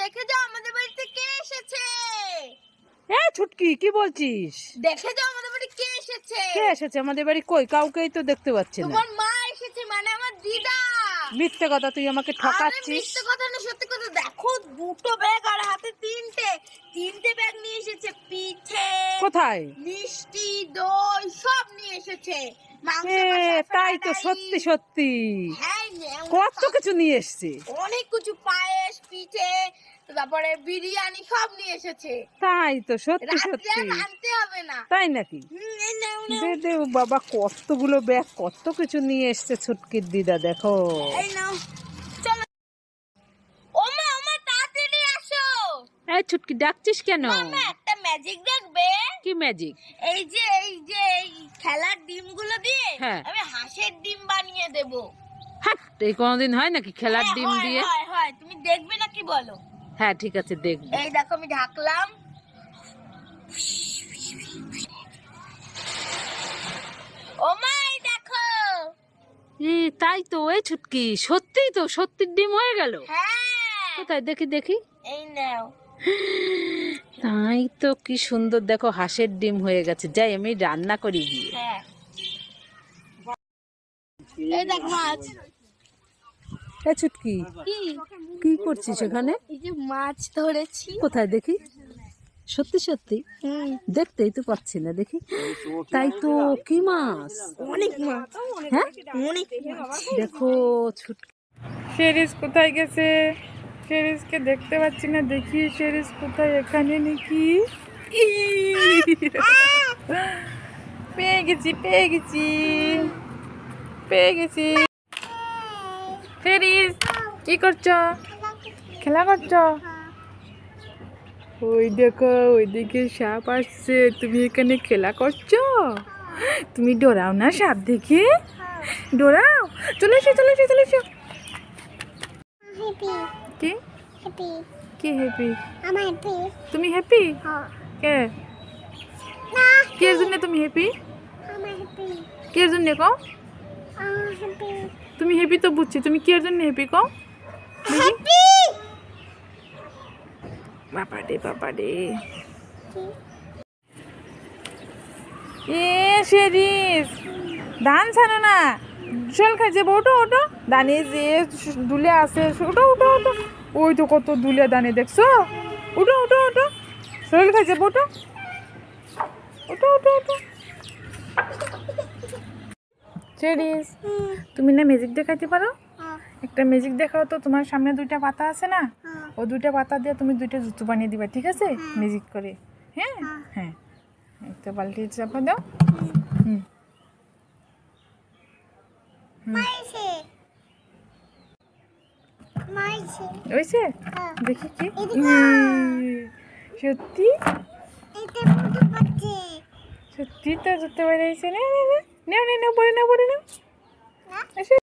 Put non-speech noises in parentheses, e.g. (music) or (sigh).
দেখে যাও আমাদের বাড়িতে কে এসেছে এ ছুটকি কি বলছিস দেখে যাও আমাদের বাড়ি কে এসেছে কে এসেছে আমাদের বাড়ি কই কাউকেই তো দেখতে পাচ্ছি না তোমার মা এসেছে মানে আমার দিদা মিথ্যে কথা তুই আমাকে ঠকাচ্ছিস মিথ্যে কথা না সত্যি কথা দেখো দুটো ব্যাগ আর হাতে তিনটে তিনটে ব্যাগ নিয়ে এসেছে পিঠে কোথায় মিষ্টি দই সব নিয়ে এসেছে তাই তো সত্যি সত্যি হ্যাঁ কত কিছু নিয়ে এসছে অনেক কিছু পায়েস পিঠে তারপরে বিরিয়ানি সব নিয়ে এসেছে তাই তো সত্যি সত্যি আনতে হবে না তাই নাকি দে বাবা কতগুলো ব্যাগ কত কিছু নিয়ে এসছে ছুটকির দিদা দেখো এই নাও ছুটকি ডাকছিস কেন একটা ম্যাজিক দেখবে কি ম্যাজিক এই যে এই যে এই খেলার ডিমগুলো দিয়ে হ্যাঁ। আমি হাঁসের ডিম বানিয়ে দেবো এই কোনোদিন হয় নাকি খেলার হ্যাঁ, ডিম দিয়ে তুমি দেখবে নাকি বলো হ্যাঁ ঠিক আছে দেখব এই দেখো আমি ঢাকলাম ই তাই তো ওই ছুটকি সত্যি তো সত্যির ডিম হয়ে গেল হ্যাঁ। কোথায় দেখি দেখি এই নাও তাই তো কি সুন্দর দেখো হাঁসের ডিম হয়ে গেছে যাই আমি রান্না করি গিয়ে হ্যাঁ এই মাছ এ চুটকি কি করছিস এখানে মাছ ধরেছি কোথায় দেখি সত্যি সত্যি দেখতেই তো পাচ্ছি না দেখি তাই তো কি মাছ অনেক মাছ হ্যাঁ অনেক দেখো ছুটকি সেরিস কোথায় গেছে সেরিসকে দেখতে পাচ্ছি না দেখি সেরিস কোথায় এখানে নাকি পেয়ে গেছি পেয়ে গেছি পেয়ে গেছি ফেরিস কি করছো খেলা করছো ওই দেখো ওইদিকে সাপ আসছে তুমি এখানে খেলা করছো তুমি ডোরাও না সাপ দেখে ডোরাও চলে এসো চলে এসো চলে এসো কি কি হ্যাপি তুমি হ্যাপি কে কে জন্য তুমি হ্যাপি কে জন্য কো তুমি হ্যাপি তো বুঝছি তুমি কি এর জন্য হ্যাপি কও হ্যাপি বাবা রে এ শেরিস ধান ছানো না জল খাইছে যাবো ওটো ওটো দানে যে দুলে আছে ওটো ওটো ওটো ওই তো কত দুলে দানে দেখছো ওটো ওটো ওটো শরীর খাইছে বটো ওটো ওটো ওটো ওটো চেরিস (laughs) তুমি না ম্যাজিক দেখাইতে পারো হ্যাঁ। একটা ম্যাজিক দেখাও তো তোমার সামনে দুইটা পাতা আছে না হ্যাঁ। ও দুইটা পাতা দিয়ে তুমি দুইটা জুতো বানিয়ে দিবা ঠিক আছে ম্যাজিক করে হ্যাঁ? হ্যাঁ হ্যাঁ একটা বালতি চাপা দাও হুম দেখি কি সত্যি সত্যি তো জুতো বানাইছে না নেও নেও পরে নেও পরে নেও